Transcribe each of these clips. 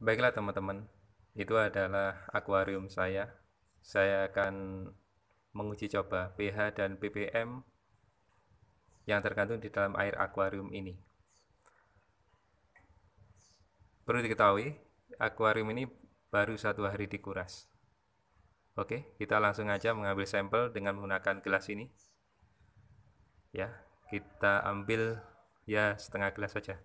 Baiklah teman-teman, itu adalah akuarium saya. Saya akan menguji coba pH dan ppm yang tergantung di dalam air akuarium ini. Perlu diketahui, akuarium ini baru satu hari dikuras. Oke, kita langsung aja mengambil sampel dengan menggunakan gelas ini. Ya, kita ambil ya setengah gelas saja.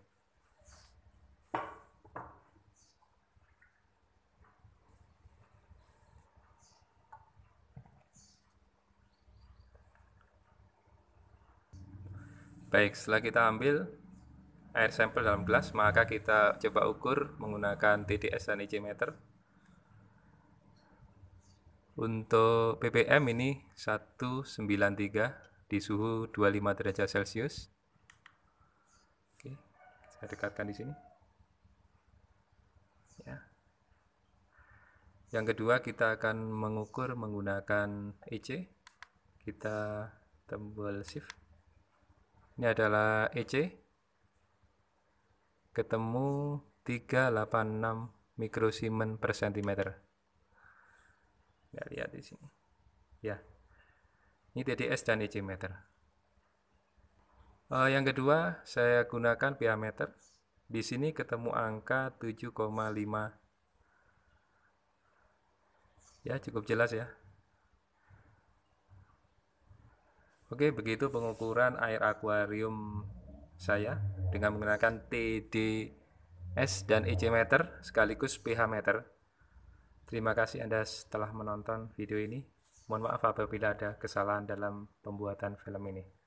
Baik, setelah kita ambil air sampel dalam gelas, maka kita coba ukur menggunakan TDS dan IC meter. Untuk ppm ini 193 di suhu 25 derajat Celcius. Oke, saya dekatkan di sini. Ya. Yang kedua kita akan mengukur menggunakan EC. Kita tombol shift. Ini adalah EC. Ketemu 386 mikrosiemen per sentimeter. Ya, lihat di sini. Ya. Ini TDS dan EC meter. e, yang kedua, saya gunakan pH meter. Di sini ketemu angka 7,5. Ya, cukup jelas ya. Oke, begitu pengukuran air akuarium saya dengan menggunakan TDS dan EC meter sekaligus pH meter. Terima kasih Anda setelah menonton video ini. Mohon maaf apabila ada kesalahan dalam pembuatan film ini.